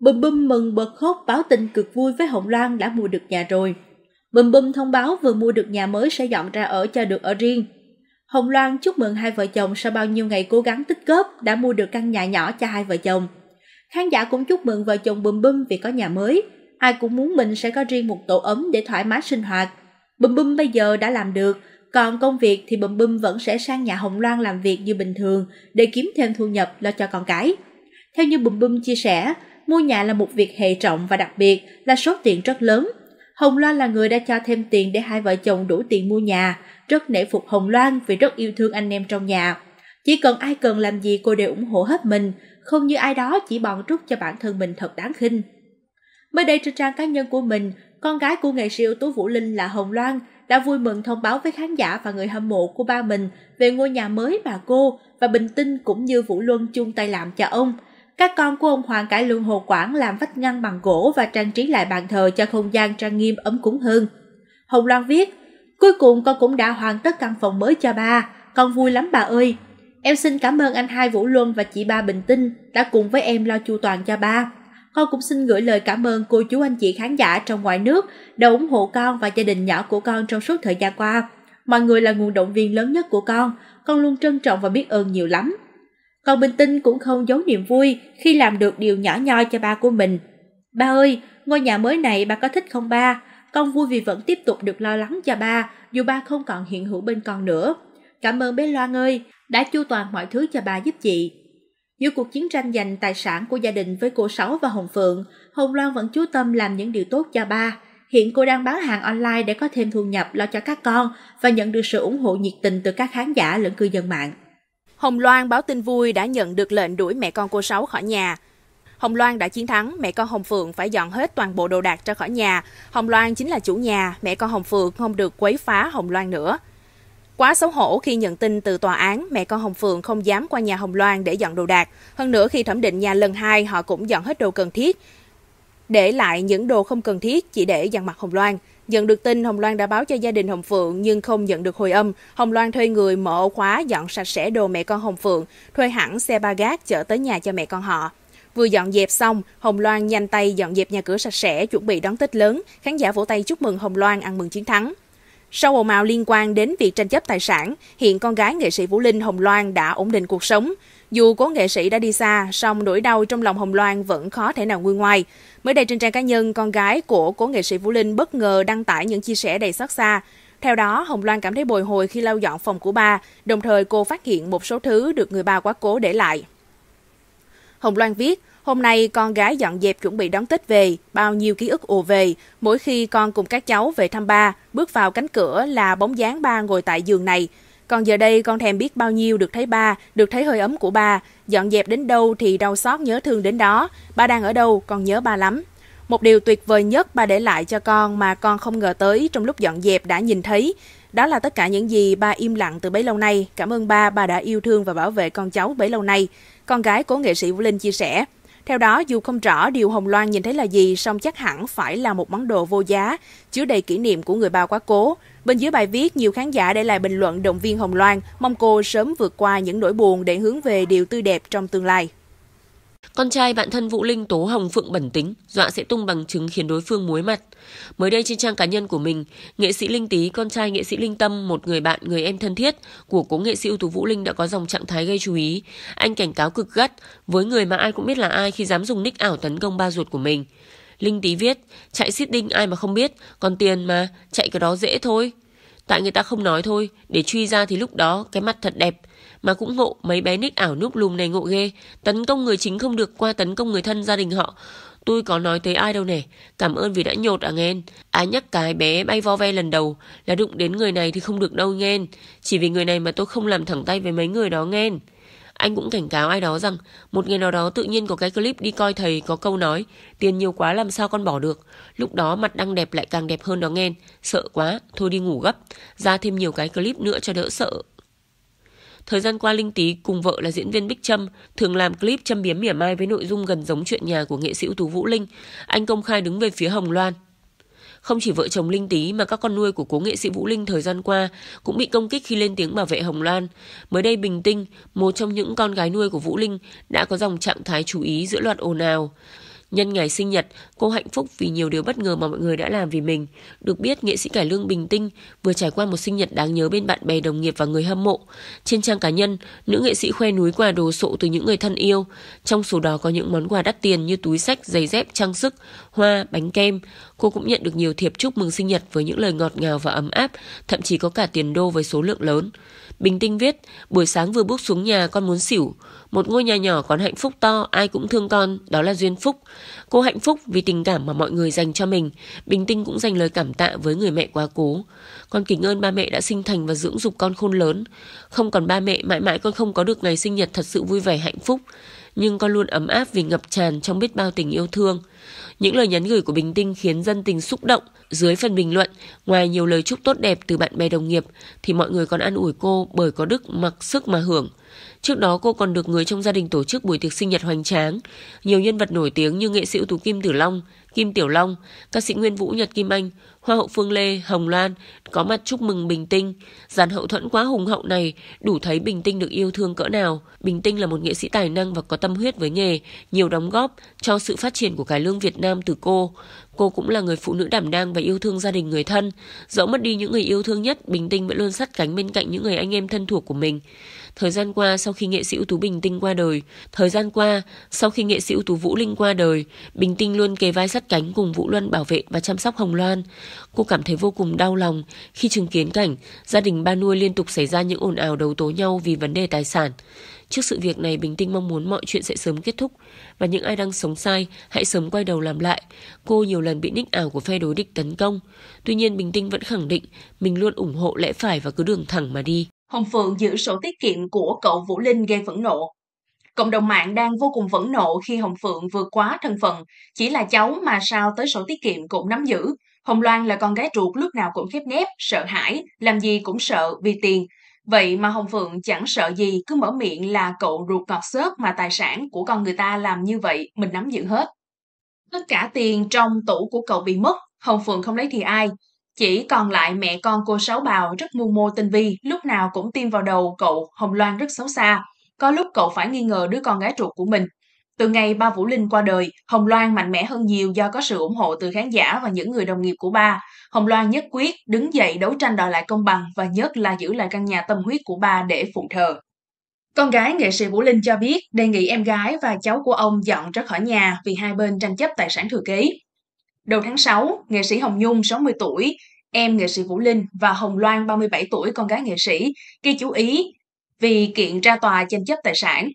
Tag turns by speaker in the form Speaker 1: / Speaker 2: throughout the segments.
Speaker 1: Bùm Bùm mừng bật khóc báo tin cực vui với Hồng Loan đã mua được nhà rồi. Bùm Bùm thông báo vừa mua được nhà mới sẽ dọn ra ở cho được ở riêng. Hồng Loan chúc mừng hai vợ chồng sau bao nhiêu ngày cố gắng tích góp đã mua được căn nhà nhỏ cho hai vợ chồng. Khán giả cũng chúc mừng vợ chồng Bùm Bùm vì có nhà mới. Ai cũng muốn mình sẽ có riêng một tổ ấm để thoải mái sinh hoạt. Bùm Bùm bây giờ đã làm được, còn công việc thì Bùm Bùm vẫn sẽ sang nhà Hồng Loan làm việc như bình thường để kiếm thêm thu nhập lo cho con cái. Theo như Bùm Bùm chia sẻ, mua nhà là một việc hệ trọng và đặc biệt, là số tiền rất lớn. Hồng Loan là người đã cho thêm tiền để hai vợ chồng đủ tiền mua nhà, rất nể phục Hồng Loan vì rất yêu thương anh em trong nhà. Chỉ cần ai cần làm gì cô đều ủng hộ hết mình, không như ai đó chỉ bòn rút cho bản thân mình thật đáng khinh. Mới đây trên trang cá nhân của mình, con gái của nghệ sĩ ưu tú Vũ Linh là Hồng Loan đã vui mừng thông báo với khán giả và người hâm mộ của ba mình về ngôi nhà mới bà cô và Bình Tinh cũng như Vũ Luân chung tay làm cho ông – các con của ông Hoàng cải lương Hồ Quảng làm vách ngăn bằng gỗ và trang trí lại bàn thờ cho không gian trang nghiêm ấm cúng hơn. Hồng Loan viết, cuối cùng con cũng đã hoàn tất căn phòng mới cho ba, con vui lắm bà ơi. Em xin cảm ơn anh hai Vũ Luân và chị ba Bình Tinh đã cùng với em lo chu toàn cho ba. Con cũng xin gửi lời cảm ơn cô chú anh chị khán giả trong ngoài nước đã ủng hộ con và gia đình nhỏ của con trong suốt thời gian qua. Mọi người là nguồn động viên lớn nhất của con, con luôn trân trọng và biết ơn nhiều lắm. Còn Bình Tinh cũng không giấu niềm vui khi làm được điều nhỏ nhoi cho ba của mình. Ba ơi, ngôi nhà mới này ba có thích không ba? Con vui vì vẫn tiếp tục được lo lắng cho ba, dù ba không còn hiện hữu bên con nữa. Cảm ơn bé Loan ơi, đã chu toàn mọi thứ cho bà giúp chị. Giữa cuộc chiến tranh giành tài sản của gia đình với cô Sáu và Hồng Phượng, Hồng Loan vẫn chú tâm làm những điều tốt cho ba. Hiện cô đang bán hàng online để có thêm thu nhập lo cho các con
Speaker 2: và nhận được sự ủng hộ nhiệt tình từ các khán
Speaker 1: giả lẫn cư dân mạng.
Speaker 2: Hồng Loan báo tin vui đã nhận được lệnh đuổi mẹ con cô Sáu khỏi nhà. Hồng Loan đã chiến thắng, mẹ con Hồng Phượng phải dọn hết toàn bộ đồ đạc ra khỏi nhà. Hồng Loan chính là chủ nhà, mẹ con Hồng Phượng không được quấy phá Hồng Loan nữa. Quá xấu hổ khi nhận tin từ tòa án, mẹ con Hồng Phượng không dám qua nhà Hồng Loan để dọn đồ đạc. Hơn nữa khi thẩm định nhà lần hai họ cũng dọn hết đồ cần thiết, để lại những đồ không cần thiết chỉ để dằn mặt Hồng Loan. Nhận được tin, Hồng Loan đã báo cho gia đình Hồng Phượng nhưng không nhận được hồi âm. Hồng Loan thuê người mở ổ khóa dọn sạch sẽ đồ mẹ con Hồng Phượng, thuê hẳn xe ba gác chở tới nhà cho mẹ con họ. Vừa dọn dẹp xong, Hồng Loan nhanh tay dọn dẹp nhà cửa sạch sẽ, chuẩn bị đón Tết lớn. Khán giả vỗ tay chúc mừng Hồng Loan ăn mừng chiến thắng. Sau ồn ào liên quan đến việc tranh chấp tài sản, hiện con gái nghệ sĩ Vũ Linh Hồng Loan đã ổn định cuộc sống. Dù cố nghệ sĩ đã đi xa, song nỗi đau trong lòng Hồng Loan vẫn khó thể nào nguôi ngoai. Mới đây trên trang cá nhân, con gái của cố nghệ sĩ Vũ Linh bất ngờ đăng tải những chia sẻ đầy xót xa. Theo đó, Hồng Loan cảm thấy bồi hồi khi lau dọn phòng của ba, đồng thời cô phát hiện một số thứ được người bà quá cố để lại. Hồng Loan viết, Hôm nay con gái dọn dẹp chuẩn bị đón Tết về, bao nhiêu ký ức ùa về. Mỗi khi con cùng các cháu về thăm ba, bước vào cánh cửa là bóng dáng ba ngồi tại giường này. Còn giờ đây con thèm biết bao nhiêu được thấy ba, được thấy hơi ấm của ba, dọn dẹp đến đâu thì đau xót nhớ thương đến đó, ba đang ở đâu con nhớ ba lắm. Một điều tuyệt vời nhất ba để lại cho con mà con không ngờ tới trong lúc dọn dẹp đã nhìn thấy. Đó là tất cả những gì ba im lặng từ bấy lâu nay. Cảm ơn ba, ba đã yêu thương và bảo vệ con cháu bấy lâu nay. Con gái của nghệ sĩ Vũ Linh chia sẻ. Theo đó, dù không rõ điều Hồng Loan nhìn thấy là gì, song chắc hẳn phải là một món đồ vô giá, chứa đầy kỷ niệm của người bao quá cố. Bên dưới bài viết, nhiều khán giả để lại bình luận động viên Hồng Loan, mong cô sớm vượt qua những nỗi buồn để hướng về điều tươi đẹp trong tương lai. Con trai bạn thân Vũ Linh tố Hồng Phượng bẩn tính, dọa sẽ
Speaker 3: tung bằng chứng khiến đối phương muối mặt. Mới đây trên trang cá nhân của mình, nghệ sĩ Linh Tý, con trai nghệ sĩ Linh Tâm, một người bạn, người em thân thiết của cố nghệ sĩ ưu tú Vũ Linh đã có dòng trạng thái gây chú ý. Anh cảnh cáo cực gắt với người mà ai cũng biết là ai khi dám dùng nick ảo tấn công ba ruột của mình. Linh Tý viết, chạy xít đinh ai mà không biết, còn tiền mà, chạy cái đó dễ thôi. Tại người ta không nói thôi, để truy ra thì lúc đó cái mặt thật đẹp, mà cũng ngộ mấy bé nick ảo núp lùm này ngộ ghê. Tấn công người chính không được qua tấn công người thân gia đình họ. Tôi có nói tới ai đâu nè. Cảm ơn vì đã nhột à nghen. À nhắc cái bé bay vo ve lần đầu là đụng đến người này thì không được đâu nghen. Chỉ vì người này mà tôi không làm thẳng tay với mấy người đó nghen. Anh cũng cảnh cáo ai đó rằng một ngày nào đó tự nhiên có cái clip đi coi thầy có câu nói tiền nhiều quá làm sao con bỏ được. Lúc đó mặt đang đẹp lại càng đẹp hơn đó nghen. Sợ quá, thôi đi ngủ gấp. Ra thêm nhiều cái clip nữa cho đỡ sợ. Thời gian qua Linh Tý cùng vợ là diễn viên Bích Trâm thường làm clip châm biếm mỉa mai với nội dung gần giống chuyện nhà của nghệ sĩ ưu tú Vũ Linh. Anh công khai đứng về phía Hồng Loan. Không chỉ vợ chồng Linh Tý mà các con nuôi của cố nghệ sĩ Vũ Linh thời gian qua cũng bị công kích khi lên tiếng bảo vệ Hồng Loan. Mới đây Bình Tinh, một trong những con gái nuôi của Vũ Linh, đã có dòng trạng thái chú ý giữa loạt ồn ào. Nhân ngày sinh nhật, cô hạnh phúc vì nhiều điều bất ngờ mà mọi người đã làm vì mình. Được biết, nghệ sĩ cải lương Bình Tinh vừa trải qua một sinh nhật đáng nhớ bên bạn bè, đồng nghiệp và người hâm mộ. Trên trang cá nhân, nữ nghệ sĩ khoe núi quà đồ sộ từ những người thân yêu. Trong số đó có những món quà đắt tiền như túi sách, giày dép, trang sức, hoa, bánh kem. Cô cũng nhận được nhiều thiệp chúc mừng sinh nhật với những lời ngọt ngào và ấm áp, thậm chí có cả tiền đô với số lượng lớn. Bình Tinh viết, buổi sáng vừa bước xuống nhà con muốn xỉu. Một ngôi nhà nhỏ còn hạnh phúc to, ai cũng thương con, đó là duyên phúc. Cô hạnh phúc vì tình cảm mà mọi người dành cho mình. Bình Tinh cũng dành lời cảm tạ với người mẹ quá cố. Con kính ơn ba mẹ đã sinh thành và dưỡng dục con khôn lớn. Không còn ba mẹ, mãi mãi con không có được ngày sinh nhật thật sự vui vẻ hạnh phúc nhưng con luôn ấm áp vì ngập tràn trong biết bao tình yêu thương. Những lời nhắn gửi của Bình Tinh khiến dân tình xúc động. Dưới phần bình luận, ngoài nhiều lời chúc tốt đẹp từ bạn bè đồng nghiệp, thì mọi người còn an ủi cô bởi có đức mặc sức mà hưởng. Trước đó cô còn được người trong gia đình tổ chức buổi tiệc sinh nhật hoành tráng. Nhiều nhân vật nổi tiếng như nghệ sĩ ưu tú Kim Tử Long, Kim Tiểu Long, ca sĩ Nguyên Vũ Nhật Kim Anh, Hoa hậu Phương Lê, Hồng Loan có mặt chúc mừng Bình Tinh. Dàn hậu thuẫn quá hùng hậu này đủ thấy Bình Tinh được yêu thương cỡ nào. Bình Tinh là một nghệ sĩ tài năng và có tâm huyết với nghề, nhiều đóng góp cho sự phát triển của cải lương Việt Nam từ cô. Cô cũng là người phụ nữ đảm đang và yêu thương gia đình người thân. Dẫu mất đi những người yêu thương nhất, Bình Tinh vẫn luôn sát cánh bên cạnh những người anh em thân thuộc của mình. Thời gian qua sau khi nghệ sĩ ưu tú Bình Tinh qua đời, thời gian qua sau khi nghệ sĩ ưu tú Vũ Linh qua đời, Bình Tinh luôn kề vai sắt cánh cùng Vũ Luân bảo vệ và chăm sóc Hồng Loan. Cô cảm thấy vô cùng đau lòng khi chứng kiến cảnh gia đình ba nuôi liên tục xảy ra những ồn ào đấu tố nhau vì vấn đề tài sản. Trước sự việc này, Bình Tinh mong muốn mọi chuyện sẽ sớm kết thúc và những ai đang sống sai hãy sớm quay đầu làm lại. Cô nhiều lần bị nick ảo của phe đối địch tấn công. Tuy nhiên, Bình Tinh vẫn khẳng định mình luôn ủng hộ lẽ phải và cứ đường thẳng mà đi.
Speaker 2: Hồng Phượng giữ sổ tiết kiệm của cậu Vũ Linh gây phẫn nộ. Cộng đồng mạng đang vô cùng phẫn nộ khi Hồng Phượng vượt quá thân phận, chỉ là cháu mà sao tới sổ tiết kiệm cũng nắm giữ. Hồng Loan là con gái ruột lúc nào cũng khép nép, sợ hãi, làm gì cũng sợ vì tiền. Vậy mà Hồng Phượng chẳng sợ gì, cứ mở miệng là cậu ruột ngọt xớp mà tài sản của con người ta làm như vậy, mình nắm giữ hết. Tất cả tiền trong tủ của cậu bị mất, Hồng Phượng không lấy thì ai, chỉ còn lại mẹ con cô Sáu Bào rất mưu mô tinh vi, lúc nào cũng tiêm vào đầu cậu Hồng Loan rất xấu xa. Có lúc cậu phải nghi ngờ đứa con gái ruột của mình. Từ ngày ba Vũ Linh qua đời, Hồng Loan mạnh mẽ hơn nhiều do có sự ủng hộ từ khán giả và những người đồng nghiệp của ba. Hồng Loan nhất quyết đứng dậy đấu tranh đòi lại công bằng và nhất là giữ lại căn nhà tâm huyết của ba để phụng thờ. Con gái nghệ sĩ Vũ Linh cho biết đề nghị em gái và cháu của ông dọn ra khỏi nhà vì hai bên tranh chấp tài sản thừa kế. Đầu tháng 6, nghệ sĩ Hồng Nhung 60 tuổi, em nghệ sĩ Vũ Linh và Hồng Loan 37 tuổi con gái nghệ sĩ gây chú ý vì kiện ra tòa tranh chấp tài sản.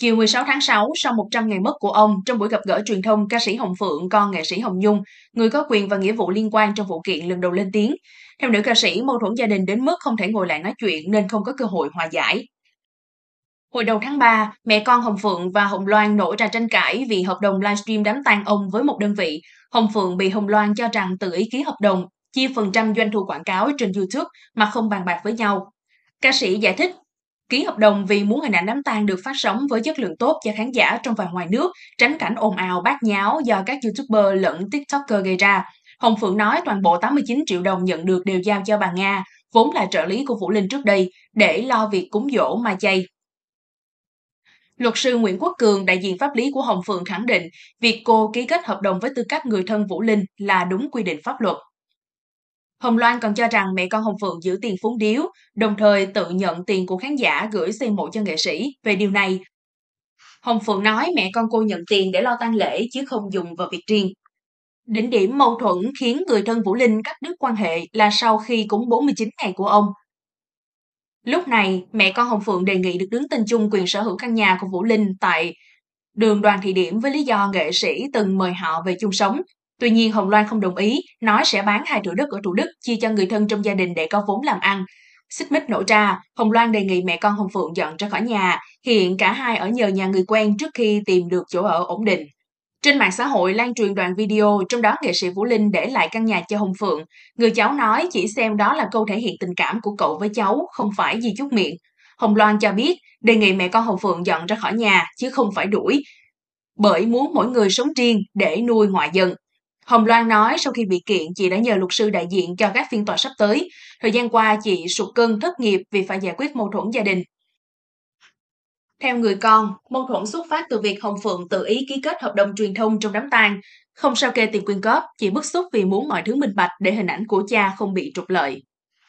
Speaker 2: Chiều 16 tháng 6, sau 100 ngày mất của ông, trong buổi gặp gỡ truyền thông, ca sĩ Hồng Phượng, con nghệ sĩ Hồng Nhung, người có quyền và nghĩa vụ liên quan trong vụ kiện lần đầu lên tiếng. Theo nữ ca sĩ, mâu thuẫn gia đình đến mức không thể ngồi lại nói chuyện nên không có cơ hội hòa giải. Hồi đầu tháng 3, mẹ con Hồng Phượng và Hồng Loan nổ ra tranh cãi vì hợp đồng livestream đám tang ông với một đơn vị. Hồng Phượng bị Hồng Loan cho rằng tự ý ký hợp đồng, chia phần trăm doanh thu quảng cáo trên YouTube mà không bàn bạc với nhau. Ca sĩ giải thích, ký hợp đồng vì muốn hình ảnh đám tang được phát sóng với chất lượng tốt cho khán giả trong và ngoài nước, tránh cảnh ồn ào bát nháo do các YouTuber lẫn TikToker gây ra. Hồng Phượng nói toàn bộ 89 triệu đồng nhận được đều giao cho bà Nga, vốn là trợ lý của Vũ Linh trước đây, để lo việc cúng dỗ ma chay Luật sư Nguyễn Quốc Cường, đại diện pháp lý của Hồng Phượng khẳng định việc cô ký kết hợp đồng với tư cách người thân Vũ Linh là đúng quy định pháp luật. Hồng Loan còn cho rằng mẹ con Hồng Phượng giữ tiền phúng điếu, đồng thời tự nhận tiền của khán giả gửi xây mộ cho nghệ sĩ. Về điều này, Hồng Phượng nói mẹ con cô nhận tiền để lo tang lễ chứ không dùng vào việc riêng. Đỉnh điểm mâu thuẫn khiến người thân Vũ Linh cắt đứt quan hệ là sau khi cúng 49 ngày của ông, Lúc này, mẹ con Hồng Phượng đề nghị được đứng tên chung quyền sở hữu căn nhà của Vũ Linh tại đường đoàn thị điểm với lý do nghệ sĩ từng mời họ về chung sống. Tuy nhiên Hồng Loan không đồng ý, nói sẽ bán hai thửa đất ở Thủ Đức chia cho người thân trong gia đình để có vốn làm ăn. Xích mích nổ ra, Hồng Loan đề nghị mẹ con Hồng Phượng dọn ra khỏi nhà. Hiện cả hai ở nhờ nhà người quen trước khi tìm được chỗ ở ổn định. Trên mạng xã hội lan truyền đoạn video, trong đó nghệ sĩ Vũ Linh để lại căn nhà cho Hồng Phượng. Người cháu nói chỉ xem đó là câu thể hiện tình cảm của cậu với cháu, không phải gì chút miệng. Hồng Loan cho biết, đề nghị mẹ con Hồng Phượng dọn ra khỏi nhà, chứ không phải đuổi, bởi muốn mỗi người sống riêng để nuôi ngoại dân. Hồng Loan nói sau khi bị kiện, chị đã nhờ luật sư đại diện cho các phiên tòa sắp tới. Thời gian qua, chị sụt cân thất nghiệp vì phải giải quyết mâu thuẫn gia đình theo người con, mâu thuẫn xuất phát từ việc Hồng Phượng tự ý ký kết hợp đồng truyền thông trong đám tang, không sao kê tiền quyên góp, chỉ bức xúc vì muốn mọi thứ minh bạch để hình ảnh của cha không bị trục lợi.